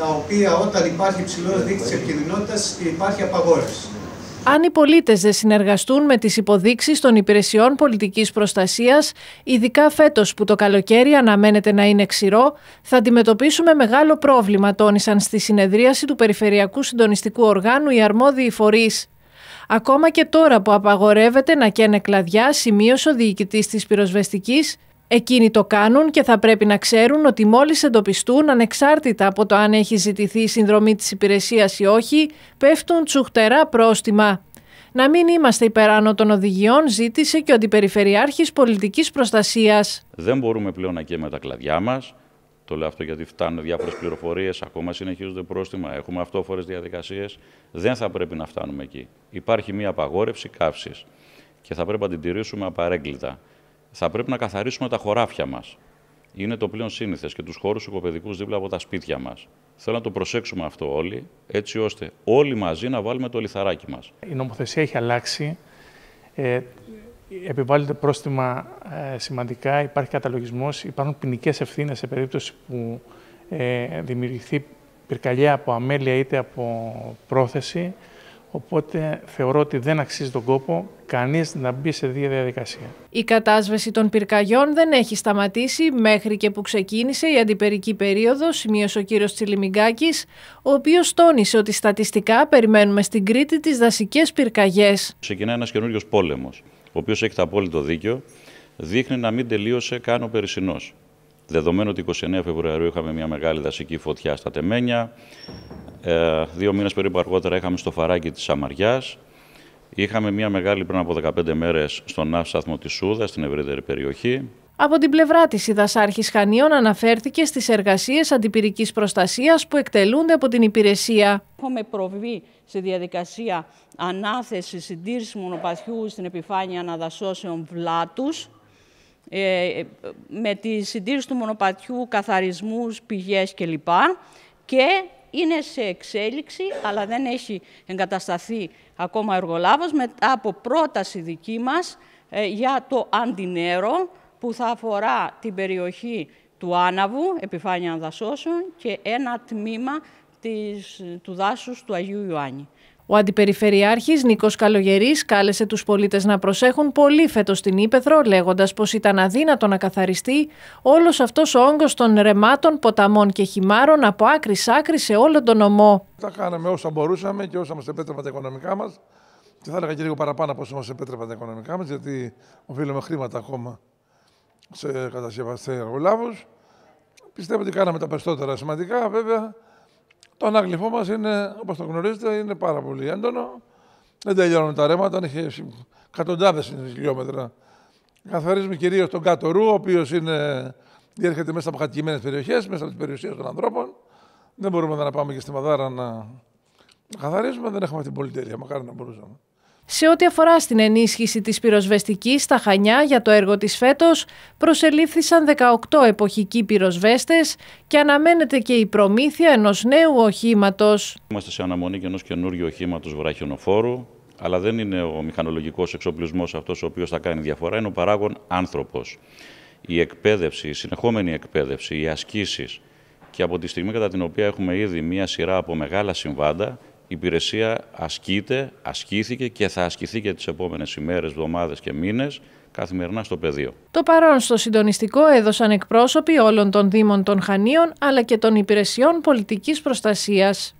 τα οποία όταν υπάρχει ψηλό ναι, δείκτης επικοινωνία, υπάρχει απαγόρευση. Αν οι πολίτες δεν συνεργαστούν με τις υποδείξεις των υπηρεσιών πολιτικής προστασίας, ειδικά φέτος που το καλοκαίρι αναμένεται να είναι ξηρό, θα αντιμετωπίσουμε μεγάλο πρόβλημα, τόνισαν στη συνεδρίαση του Περιφερειακού Συντονιστικού Οργάνου οι αρμόδιοι φορείς. Ακόμα και τώρα που απαγορεύεται να καίνε κλαδιά, σημείωσε ο διοικητής της πυροσβεστικής, Εκείνοι το κάνουν και θα πρέπει να ξέρουν ότι μόλις εντοπιστούν, ανεξάρτητα από το αν έχει ζητηθεί η συνδρομή της υπηρεσίας ή όχι, πέφτουν τσουχτερά πρόστιμα. Να μην είμαστε υπεράνω των οδηγιών, ζήτησε και ο Αντιπεριφερειάρχης Πολιτικής Προστασίας. Δεν μπορούμε πλέον να καίμε τα κλαδιά μας. Το λέω αυτό γιατί φτάνουν διάφορες πληροφορίες, ακόμα συνεχίζονται πρόστιμα, έχουμε αυτόφορες διαδικασίες. Δεν θα πρέπει να φτάνουμε εκεί. Υπάρχει μια απαγόρευση καύσης και θα πρέπει να την τηρήσουμε απαρέγκλιτα θα πρέπει να καθαρίσουμε τα χωράφια μας. Είναι το πλέον σύνηθες και τους χώρους οικοπαιδικούς δίπλα από τα σπίτια μας. Θέλω να το προσέξουμε αυτό όλοι, έτσι ώστε όλοι μαζί να βάλουμε το λιθαράκι μας. Η νομοθεσία έχει αλλάξει. Ε, επιβάλλεται πρόστιμα ε, σημαντικά, υπάρχει καταλογισμός, υπάρχουν ποινικές ευθύνες σε περίπτωση που ε, δημιουργηθεί πυρκαγιά από αμέλεια είτε από πρόθεση. Οπότε θεωρώ ότι δεν αξίζει τον κόπο κανείς να μπει σε δύο διαδικασία. Η κατάσβεση των πυρκαγιών δεν έχει σταματήσει μέχρι και που ξεκίνησε η αντιπερική περίοδος, σημείωσε ο κύριος Τσιλιμιγκάκης, ο οποίος τόνισε ότι στατιστικά περιμένουμε στην Κρήτη τις δασικές πυρκαγιές. Ξεκινάει ένας καινούριο πόλεμος, ο οποίος έχει το απόλυτο δίκιο, δείχνει να μην τελείωσε καν ο Δεδομένου ότι 29 Φεβρουαρίου είχαμε μια μεγάλη δασική φωτιά στα Τεμένια, ε, δύο μήνες περίπου αργότερα είχαμε στο Φαράκι της Σαμαριάς, είχαμε μια μεγάλη πριν από 15 μέρες στον Ναύσταθμο της Σούδας, στην ευρύτερη περιοχή, από την πλευρά της, η Δασάρχης Χανίων αναφέρθηκε στις εργασίες αντιπυρικής προστασίας που εκτελούνται από την υπηρεσία. Έχουμε προβεί σε διαδικασία ανάθεσης, συντήρησης μονοπαθιού στην επιφάνεια αναδασώσεων βλάτους ε, με τη συντήρηση του μονοπατιού, καθαρισμούς, πηγές κλπ. Και είναι σε εξέλιξη, αλλά δεν έχει εγκατασταθεί ακόμα εργολάβος, μετά από πρόταση δική μας ε, για το αντινέρο, που θα αφορά την περιοχή του Άναβου, επιφάνεια δασώσεων, και ένα τμήμα της, του δάσους του Αγίου Ιωάννη. Ο Αντιπεριφερειάρχης Νίκος Καλογερής κάλεσε τους πολίτες να προσέχουν πολύ φέτος την Ήπεθρο, λέγοντας πως ήταν αδύνατο να καθαριστεί όλος αυτός ο όγκος των ρεμάτων, ποταμών και χυμάρων από άκρη σ' άκρη σε όλο τον ομό. Τα κάναμε όσα μπορούσαμε και όσα μας επέτρεπαν τα οικονομικά μας. Και θα έλεγα και λίγο παραπάνω από όσα μας επέτρεπαν τα οικονομικά μας, γιατί οφείλουμε χρήματα ακόμα σε κατασκευαστές εργολάβου. Πιστεύω ότι κάναμε τα περισσότερα σημαντικά, βέβαια. Το ανάγλυφό μας είναι, όπως το γνωρίζετε, είναι πάρα πολύ έντονο. Δεν τελειώνουν τα ρέματα, έχει εκατοντάδε χιλιόμετρα. Καθαρίζουμε κυρίως τον κάτω ρου, ο οποίος διέρχεται μέσα από κατοικημένες περιοχές, μέσα από τις περιουσίες των ανθρώπων. Δεν μπορούμε να πάμε και στη Μαδάρα να καθαρίζουμε, δεν έχουμε την πολυτέλεια. Μακάρι να μπορούσαμε. Σε ό,τι αφορά στην ενίσχυση της πυροσβεστικής στα Χανιά για το έργο της φέτος, προσελήφθησαν 18 εποχικοί πυροσβέστες και αναμένεται και η προμήθεια ενός νέου οχήματος. Είμαστε σε αναμονή και ενός καινούργιου οχήματος βραχιονοφόρου, αλλά δεν είναι ο μηχανολογικός εξοπλισμός αυτός ο οποίος θα κάνει διαφορά, είναι ο παράγον άνθρωπος. Η εκπαίδευση, η συνεχόμενη εκπαίδευση, οι ασκήσεις και από τη στιγμή κατά την οποία έχουμε ήδη μία σειρά από μεγάλα συμβάντα, η υπηρεσία ασκείται, ασκήθηκε και θα ασκηθεί και τις επόμενες ημέρες, εβδομάδες και μήνες καθημερινά στο πεδίο. Το παρόν στο συντονιστικό έδωσαν εκπρόσωποι όλων των Δήμων των Χανίων αλλά και των υπηρεσιών πολιτικής προστασίας.